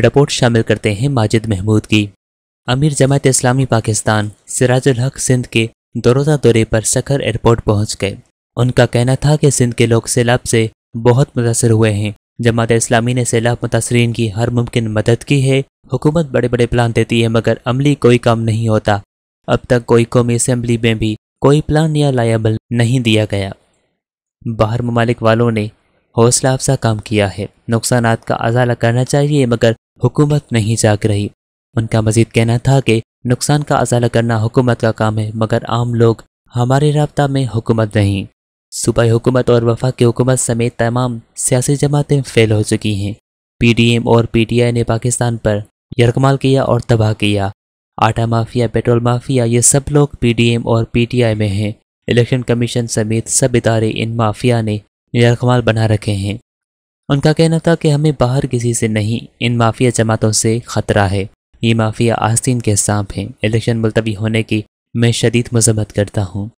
report शामिल करते हैं माजिद महमूद की अमीर जमात इस्लामी पाकिस्तान सिराजुल हक सिंध के दरोजा दौरे पर सखर एयरपोर्ट पहुंच गए उनका कहना था कि सिंध के लोग सैलाब से बहुत मुतासर हुए हैं जमात इस्लामी ने सैलाब मुतासरीन की हर मुमकिन मदद की है हुकूमत बड़े बड़े प्लान देती है मगर अमली कोई काम नहीं होता अब तक कोई कौमी असम्बली में भी कोई प्लान या लायाबल नहीं दिया गया बाहर ममालिक वालों ने हौसला अफसा काम किया है नुकसान का अजाला करना चाहिए मगर हुकूमत नहीं जाग रही उनका मजीद कहना था कि नुकसान का अजाला करना हुकूमत का काम है मगर आम लोग हमारे रबता में हुकूमत नहीं सूबाई हुकूमत और वफा की हुकूमत समेत तमाम सियासी जमातें फेल हो चुकी हैं पी डी एम और पी टी आई ने पाकिस्तान पर यरकमाल किया और तबाह किया आटा माफिया पेट्रोल माफिया ये सब लोग पी डी एम और पी टी आई में हैं इलेक्शन कमीशन समेत सब इदारे इन माफिया ने यरकमाल बना रखे हैं उनका कहना था कि हमें बाहर किसी से नहीं इन माफिया जमातों से खतरा है ये माफिया आस्तीन के सांप हैं इलेक्शन मुलतवी होने की मैं शदीद मजम्मत करता हूँ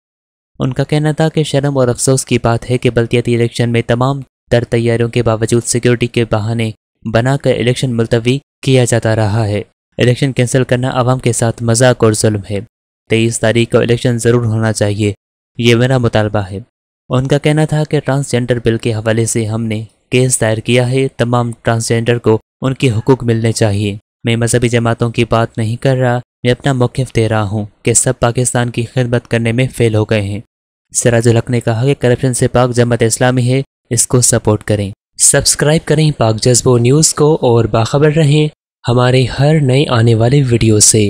उनका कहना था कि शर्म और अफसोस की बात है कि बल्दियाती इलेक्शन में तमाम तर तैयारियों के बावजूद सिक्योरिटी के बहाने बनाकर इलेक्शन मुलतवी किया जाता रहा है इलेक्शन कैंसिल करना आवाम के साथ मजाक और जुल्म है तेईस तारीख को इलेक्शन ज़रूर होना चाहिए ये मेरा मुतालबा है उनका कहना था कि ट्रांसजेंडर बिल के हवाले से हमने केस दायर किया है तमाम ट्रांसजेंडर को उनके हकूक मिलने चाहिए मैं मजहबी जमातों की बात नहीं कर रहा मैं अपना मौकफ दे रहा हूँ कि सब पाकिस्तान की खिदमत करने में फेल हो गए हैं सराजुल हक ने कहा कि करप्शन से पाक जमत इस्लामी है इसको सपोर्ट करें सब्सक्राइब करें पाक जज्बो न्यूज़ को और बाखबर रहें हमारे हर नए आने वाले वीडियो से